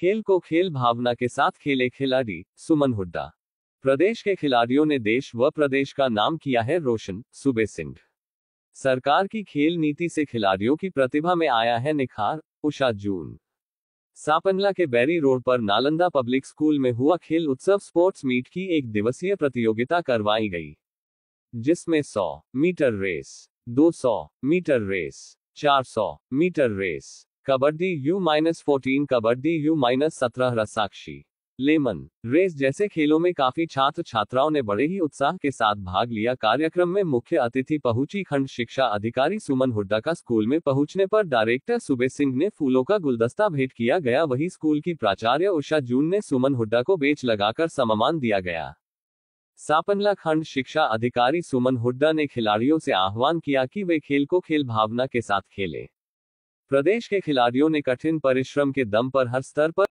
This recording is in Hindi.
खेल को खेल भावना के साथ खेले खिलाड़ी सुमन हुड्डा प्रदेश के खिलाड़ियों ने देश व प्रदेश का नाम किया है रोशन सुबे सिंह सरकार की खेल नीति से खिलाड़ियों की प्रतिभा में आया है निखार उषा जून सापनला के बैरी रोड पर नालंदा पब्लिक स्कूल में हुआ खेल उत्सव स्पोर्ट्स मीट की एक दिवसीय प्रतियोगिता करवाई गई जिसमें 100 metre race 200 metre race 400 metre race kabaddi U minus fourteen kabaddi U minus सत्रह रसाक्षी लेमन रेस जैसे खेलों में काफी छात्र छात्राओं ने बड़े ही उत्साह के साथ भाग लिया कार्यक्रम में मुख्य अतिथि पहुंची खंड शिक्षा अधिकारी सुमन हुड्डा का स्कूल में पहुंचने पर डायरेक्टर सुबे सिंह ने फूलों का गुलदस्ता भेंट किया गया वही स्कूल की प्राचार्य उषा जून ने सुमन हुड्डा को बेच लगाकर सम्मान दिया गया सापनला खंड शिक्षा अधिकारी सुमन हुड्डा ने खिलाड़ियों से आह्वान किया कि वे खेल को खेल भावना के साथ खेलें प्रदेश के खिलाड़ियों ने कठिन परिश्रम के दम पर हर स्तर पर